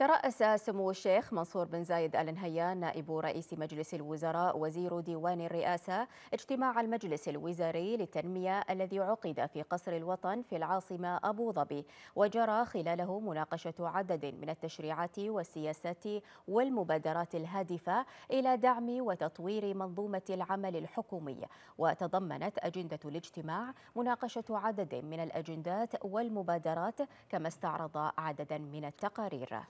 ترأس سمو الشيخ منصور بن زايد آل نهيان نائب رئيس مجلس الوزراء وزير ديوان الرئاسة اجتماع المجلس الوزاري للتنمية الذي عقد في قصر الوطن في العاصمة أبو ظبي وجرى خلاله مناقشة عدد من التشريعات والسياسات والمبادرات الهادفة إلى دعم وتطوير منظومة العمل الحكومي وتضمنت أجندة الاجتماع مناقشة عدد من الأجندات والمبادرات كما استعرض عددا من التقارير